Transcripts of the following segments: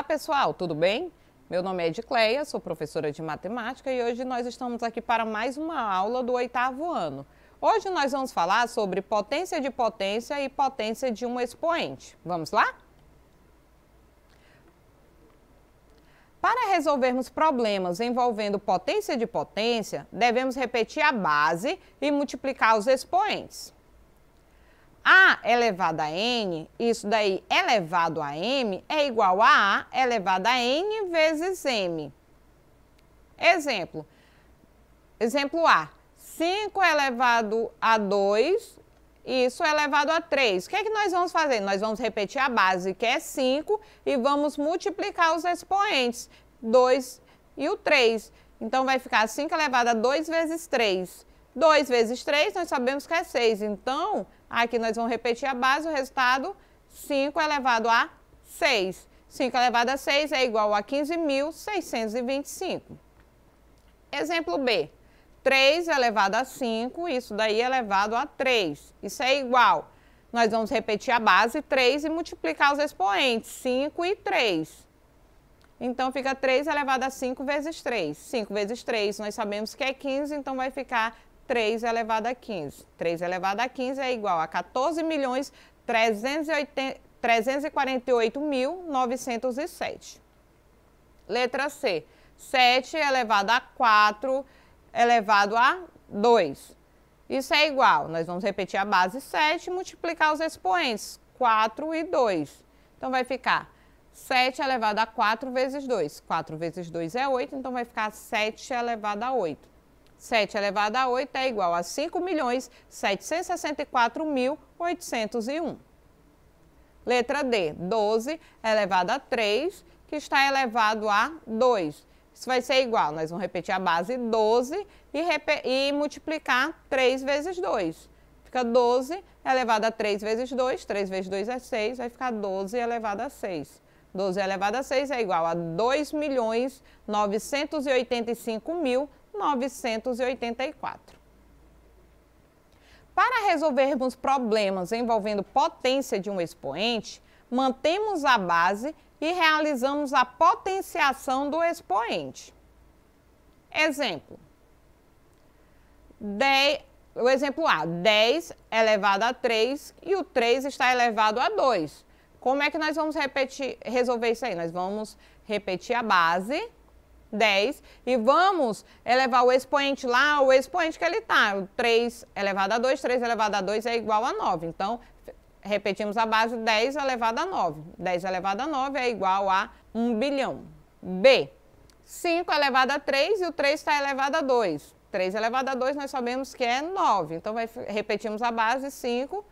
Olá, pessoal, tudo bem? Meu nome é Edicleia, sou professora de matemática e hoje nós estamos aqui para mais uma aula do oitavo ano. Hoje nós vamos falar sobre potência de potência e potência de um expoente. Vamos lá? Para resolvermos problemas envolvendo potência de potência, devemos repetir a base e multiplicar os expoentes. A elevado a N, isso daí elevado a M, é igual a A elevado a N vezes M. Exemplo. Exemplo A. 5 elevado a 2, isso elevado a 3. O que é que nós vamos fazer? Nós vamos repetir a base, que é 5, e vamos multiplicar os expoentes, 2 e o 3. Então, vai ficar 5 elevado a 2 vezes 3. 2 vezes 3, nós sabemos que é 6. Então, Aqui nós vamos repetir a base, o resultado 5 elevado a 6. 5 elevado a 6 é igual a 15.625. Exemplo B. 3 elevado a 5, isso daí é elevado a 3. Isso é igual. Nós vamos repetir a base 3 e multiplicar os expoentes, 5 e 3. Então, fica 3 elevado a 5 vezes 3. 5 vezes 3, nós sabemos que é 15, então vai ficar 3 elevado a 15. 3 elevado a 15 é igual a 14 milhões 348.907. Letra C. 7 elevado a 4 elevado a 2. Isso é igual, nós vamos repetir a base 7 e multiplicar os expoentes, 4 e 2. Então vai ficar 7 elevado a 4 vezes 2. 4 vezes 2 é 8, então vai ficar 7 elevado a 8. 7 elevado a 8 é igual a 5.764.801. Letra D, 12 elevado a 3, que está elevado a 2. Isso vai ser igual, nós vamos repetir a base 12 e, e multiplicar 3 vezes 2. Fica 12 elevado a 3 vezes 2, 3 vezes 2 é 6, vai ficar 12 elevado a 6. 12 elevado a 6 é igual a 2.985.000. 1984. Para resolvermos problemas envolvendo potência de um expoente, mantemos a base e realizamos a potenciação do expoente. Exemplo. o exemplo A, 10 elevado a 3 e o 3 está elevado a 2. Como é que nós vamos repetir, resolver isso aí? Nós vamos repetir a base 10 e vamos elevar o expoente lá, o expoente que ele está. 3 elevado a 2, 3 elevado a 2 é igual a 9. Então, repetimos a base, 10 elevado a 9. 10 elevado a 9 é igual a 1 bilhão. B, 5 elevado a 3 e o 3 está elevado a 2. 3 elevado a 2 nós sabemos que é 9. Então, vai, repetimos a base, 5,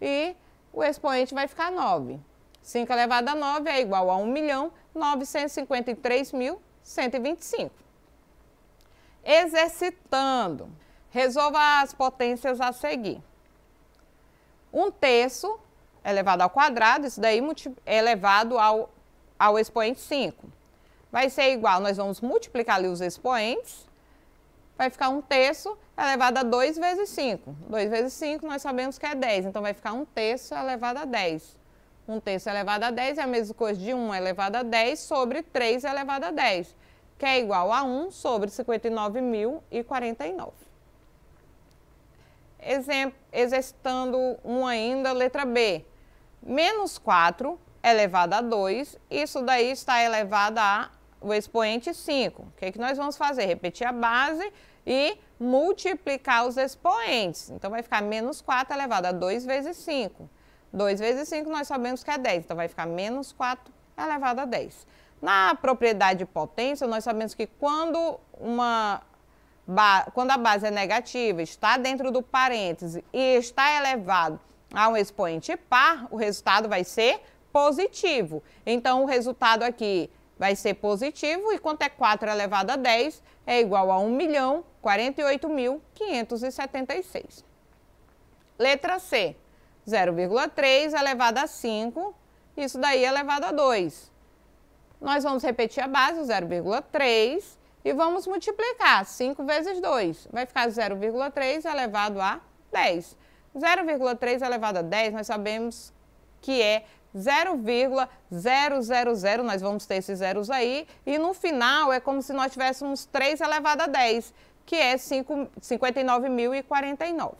e o expoente vai ficar 9. 5 elevado a 9 é igual a 1 milhão 953 mil 125. Exercitando. Resolva as potências a seguir. 1 terço elevado ao quadrado, isso daí é elevado ao, ao expoente 5. Vai ser igual, nós vamos multiplicar ali os expoentes, vai ficar 1 terço elevado a 2 vezes 5. 2 vezes 5 nós sabemos que é 10, então vai ficar 1 terço elevado a 10. 1 terço é elevado a 10 é a mesma coisa de 1 elevado a 10 sobre 3 é elevado a 10, que é igual a 1 sobre 59.049. Exemplo, exercitando um ainda, letra B. Menos 4 elevado a 2, isso daí está elevado a o expoente 5. O que, é que nós vamos fazer? Repetir a base e multiplicar os expoentes. Então, vai ficar menos 4 elevado a 2 vezes 5 2 vezes 5 nós sabemos que é 10, então vai ficar menos 4 é elevado a 10. Na propriedade de potência, nós sabemos que quando, uma, quando a base é negativa, está dentro do parêntese e está elevado a um expoente par, o resultado vai ser positivo. Então, o resultado aqui vai ser positivo e quanto é 4 elevado a 10 é igual a 1 milhão 48.576. Letra C. 0,3 é elevado a 5, isso daí é elevado a 2. Nós vamos repetir a base, 0,3, e vamos multiplicar 5 vezes 2. Vai ficar 0,3 elevado a 10. 0,3 elevado a 10, nós sabemos que é 0,000, nós vamos ter esses zeros aí, e no final é como se nós tivéssemos 3 elevado a 10, que é 5, 59.049.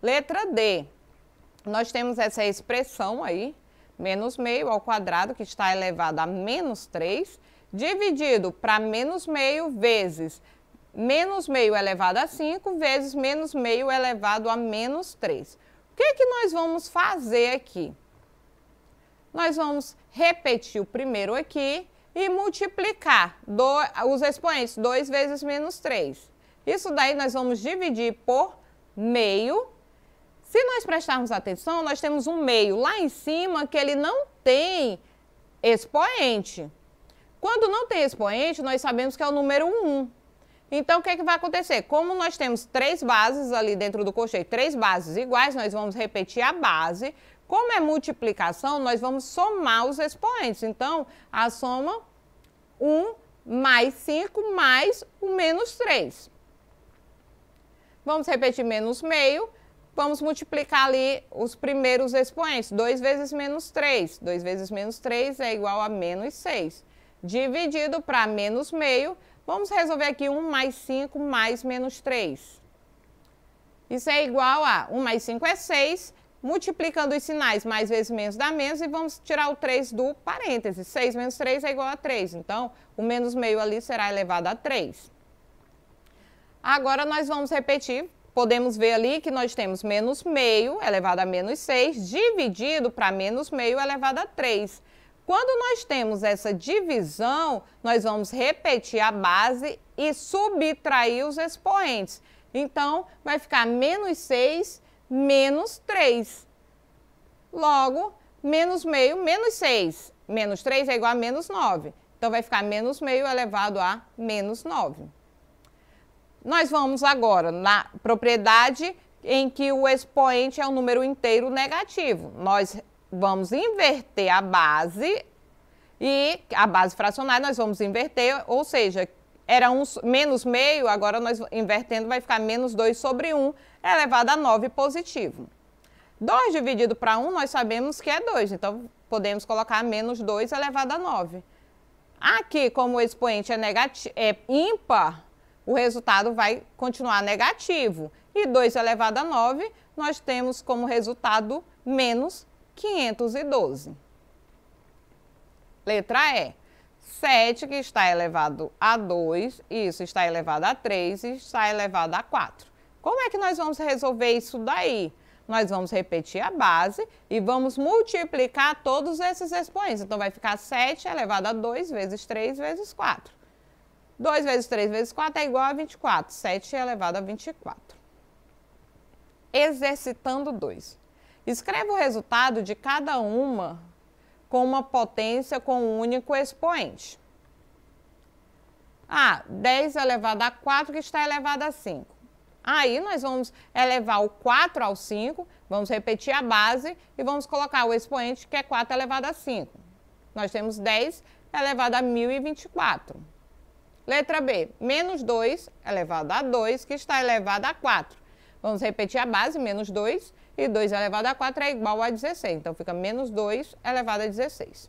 Letra D. Nós temos essa expressão aí, menos meio ao quadrado, que está elevado a menos 3, dividido para menos meio vezes menos meio elevado a 5 vezes menos meio elevado a menos 3. O que, é que nós vamos fazer aqui? Nós vamos repetir o primeiro aqui e multiplicar do, os expoentes 2 vezes menos 3. Isso daí nós vamos dividir por meio se nós prestarmos atenção, nós temos um meio lá em cima que ele não tem expoente. Quando não tem expoente, nós sabemos que é o número 1. Então, o que, é que vai acontecer? Como nós temos três bases ali dentro do colchete, três bases iguais, nós vamos repetir a base. Como é multiplicação, nós vamos somar os expoentes. Então, a soma 1 mais 5 mais o menos 3. Vamos repetir menos meio vamos multiplicar ali os primeiros expoentes. 2 vezes menos 3. 2 vezes menos 3 é igual a menos 6. Dividido para menos meio, vamos resolver aqui 1 mais 5 mais menos 3. Isso é igual a 1 mais 5 é 6, multiplicando os sinais mais vezes menos dá menos e vamos tirar o 3 do parênteses. 6 menos 3 é igual a 3, então o menos meio ali será elevado a 3. Agora nós vamos repetir podemos ver ali que nós temos menos meio elevado a menos 6 dividido para menos meio elevado a 3. Quando nós temos essa divisão, nós vamos repetir a base e subtrair os expoentes. Então, vai ficar menos 6 menos 3. Logo, menos meio menos 6. Menos 3 é igual a menos 9. Então, vai ficar menos meio elevado a menos 9. Nós vamos agora na propriedade em que o expoente é um número inteiro negativo. Nós vamos inverter a base e a base fracionária nós vamos inverter, ou seja, era um, menos meio, agora nós invertendo vai ficar menos 2 sobre 1 elevado a 9 positivo. 2 dividido para 1 nós sabemos que é 2, então podemos colocar menos 2 elevado a 9. Aqui, como o expoente é, negativo, é ímpar, o resultado vai continuar negativo. E 2 elevado a 9, nós temos como resultado menos 512. Letra E. 7, que está elevado a 2, isso está elevado a 3 e está elevado a 4. Como é que nós vamos resolver isso daí? Nós vamos repetir a base e vamos multiplicar todos esses expoentes. Então, vai ficar 7 elevado a 2 vezes 3 vezes 4. 2 vezes 3 vezes 4 é igual a 24. 7 é elevado a 24. Exercitando 2. Escreva o resultado de cada uma com uma potência com um único expoente. Ah, 10 elevado a 4 que está elevado a 5. Aí nós vamos elevar o 4 ao 5, vamos repetir a base e vamos colocar o expoente que é 4 elevado a 5. Nós temos 10 elevado a 1024. Letra B, menos 2 elevado a 2, que está elevado a 4. Vamos repetir a base, menos 2, e 2 elevado a 4 é igual a 16. Então, fica menos 2 elevado a 16.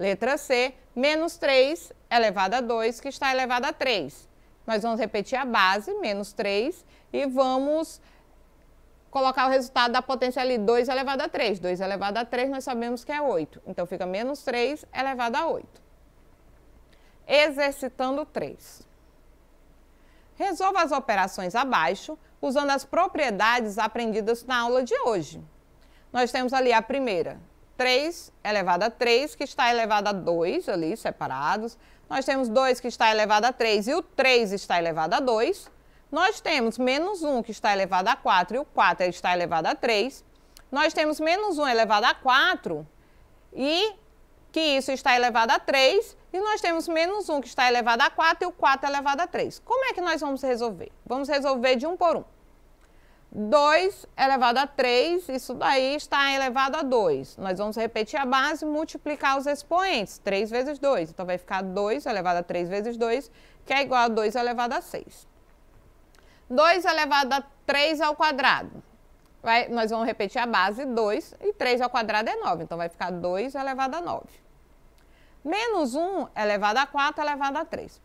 Letra C, menos 3 elevado a 2, que está elevado a 3. Nós vamos repetir a base, menos 3, e vamos colocar o resultado da potência ali, 2 elevado a 3. 2 elevado a 3 nós sabemos que é 8. Então, fica menos 3 elevado a 8 exercitando 3. Resolva as operações abaixo usando as propriedades aprendidas na aula de hoje. Nós temos ali a primeira, 3 elevado a 3, que está elevado a 2 ali, separados. Nós temos 2 que está elevado a 3 e o 3 está elevado a 2. Nós temos menos 1 que está elevado a 4 e o 4 está elevado a 3. Nós temos menos 1 elevado a 4 e que isso está elevado a 3 e nós temos menos 1 que está elevado a 4 e o 4 elevado a 3. Como é que nós vamos resolver? Vamos resolver de 1 por 1. 2 elevado a 3, isso daí está elevado a 2. Nós vamos repetir a base e multiplicar os expoentes. 3 vezes 2. Então vai ficar 2 elevado a 3 vezes 2, que é igual a 2 elevado a 6. 2 elevado a 3 ao quadrado. Vai, nós vamos repetir a base 2 e 3 ao quadrado é 9. Então vai ficar 2 elevado a 9. Menos 1 elevado a 4 elevado a 3.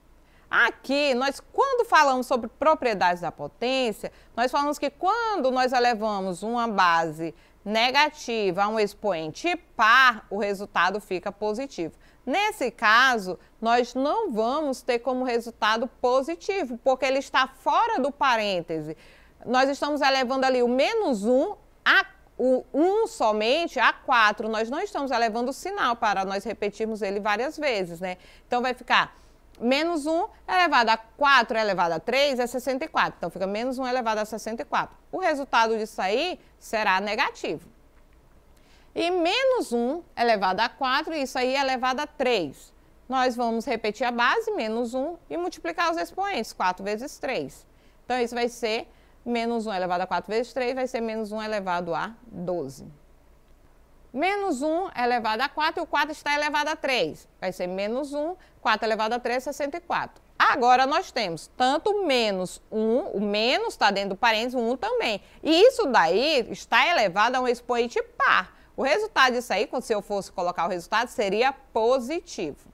Aqui, nós quando falamos sobre propriedades da potência, nós falamos que quando nós elevamos uma base negativa a um expoente par, o resultado fica positivo. Nesse caso, nós não vamos ter como resultado positivo, porque ele está fora do parêntese. Nós estamos elevando ali o menos 1 a o 1 somente, a 4, nós não estamos elevando o sinal para nós repetirmos ele várias vezes, né? Então vai ficar menos 1 elevado a 4 elevado a 3 é 64. Então fica menos 1 elevado a 64. O resultado disso aí será negativo. E menos 1 elevado a 4, isso aí é elevado a 3. Nós vamos repetir a base, menos 1, e multiplicar os expoentes, 4 vezes 3. Então isso vai ser menos 1 elevado a 4 vezes 3 vai ser menos 1 elevado a 12. Menos 1 elevado a 4 e o 4 está elevado a 3. Vai ser menos 1, 4 elevado a 3 é 64. Agora nós temos tanto menos 1, o menos está dentro do parênteses, 1 também. E isso daí está elevado a um expoente par. O resultado disso aí, quando se eu fosse colocar o resultado, seria positivo.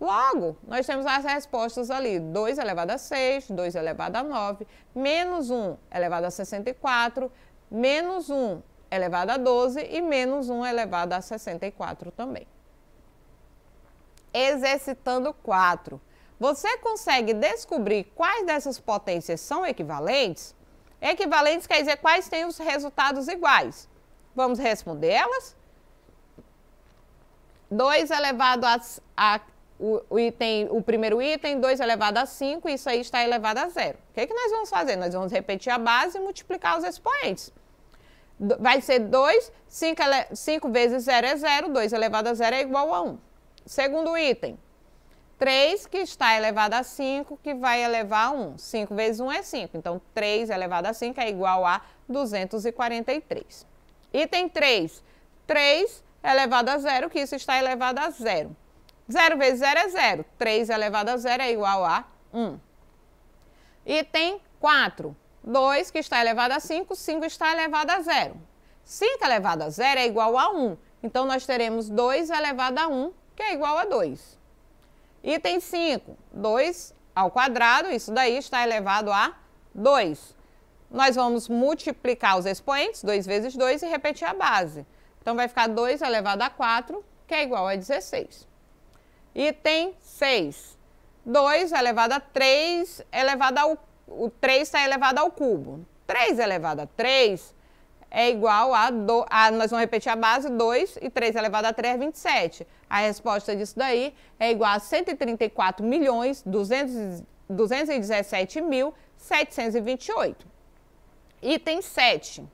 Logo, nós temos as respostas ali, 2 elevado a 6, 2 elevado a 9, menos 1 elevado a 64, menos 1 elevado a 12 e menos 1 elevado a 64 também. Exercitando 4. Você consegue descobrir quais dessas potências são equivalentes? Equivalentes quer dizer quais têm os resultados iguais. Vamos responder elas? 2 elevado a, a o, o, item, o primeiro item, 2 elevado é a 5, isso aí está elevado a zero. O que, é que nós vamos fazer? Nós vamos repetir a base e multiplicar os expoentes. vai ser 2, 5, 5 vezes 0 é 0, 2 elevado a 0 é igual a 1. Um. Segundo item, 3 que está elevado a 5, que vai elevar a 1. 5 vezes 1 é 5, então 3 elevado a 5 é igual a 243. Item 3, 3 elevado a 0, que isso está elevado a 0. 0 vezes 0 é 0. 3 elevado a 0 é igual a 1. Item 4. 2 que está elevado a 5, 5 está elevado a 0. 5 elevado a 0 é igual a 1. Então, nós teremos 2 elevado a 1, que é igual a 2. Item 5, 2 ao quadrado, isso daí está elevado a 2. Nós vamos multiplicar os expoentes, 2 vezes 2, e repetir a base. Então, vai ficar 2 elevado a 4, que é igual a 16. Item 6. 2 é elevado a 3 é elevado ao... O 3 está elevado ao cubo. 3 é elevado a 3 é igual a, do, a, nós vamos repetir a base, 2 e 3 elevado a 3 é 27. A resposta disso daí é igual a 134 milhões 200, Item 7.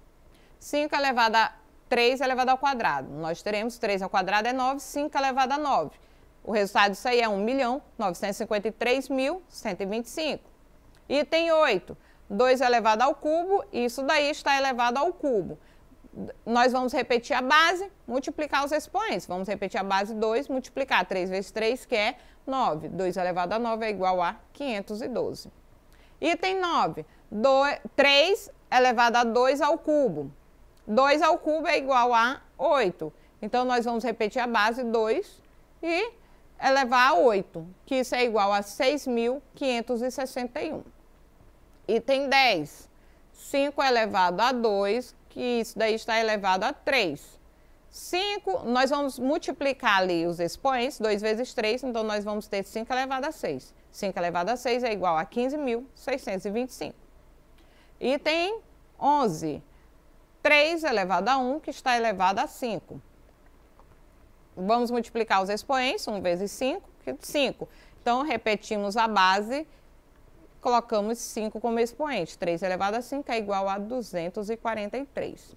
5 elevado a 3 elevado ao quadrado. Nós teremos 3 ao quadrado é 9, 5 elevado a 9. O resultado disso aí é 1.953.125. Item 8, 2 elevado ao cubo, isso daí está elevado ao cubo. Nós vamos repetir a base, multiplicar os expoentes. Vamos repetir a base 2, multiplicar 3 vezes 3, que é 9. 2 elevado a 9 é igual a 512. Item 9, 2, 3 elevado a 2 ao cubo. 2 ao cubo é igual a 8. Então, nós vamos repetir a base 2 e elevar é a 8, que isso é igual a 6.561. Item 10, 5 elevado a 2, que isso daí está elevado a 3. 5, nós vamos multiplicar ali os expoentes, 2 vezes 3, então nós vamos ter 5 elevado a 6. 5 elevado a 6 é igual a 15.625. Item 11, 3 elevado a 1, que está elevado a 5 vamos multiplicar os expoentes, 1 vezes 5, 5. Então, repetimos a base, colocamos 5 como expoente. 3 elevado a 5 é igual a 243.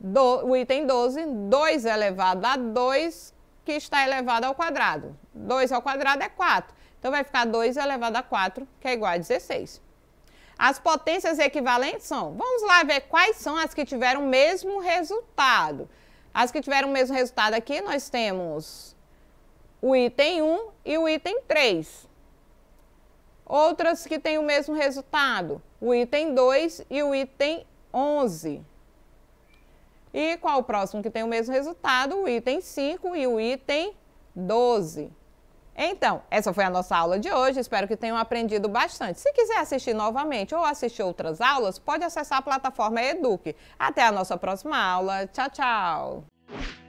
Do, o item 12, 2 elevado a 2, que está elevado ao quadrado. 2 ao quadrado é 4. Então, vai ficar 2 elevado a 4, que é igual a 16. As potências equivalentes são... Vamos lá ver quais são as que tiveram o mesmo resultado. As que tiveram o mesmo resultado aqui, nós temos o item 1 e o item 3. Outras que têm o mesmo resultado, o item 2 e o item 11. E qual o próximo que tem o mesmo resultado? O item 5 e o item 12. Então, essa foi a nossa aula de hoje. Espero que tenham aprendido bastante. Se quiser assistir novamente ou assistir outras aulas, pode acessar a plataforma Eduque. Até a nossa próxima aula. Tchau, tchau.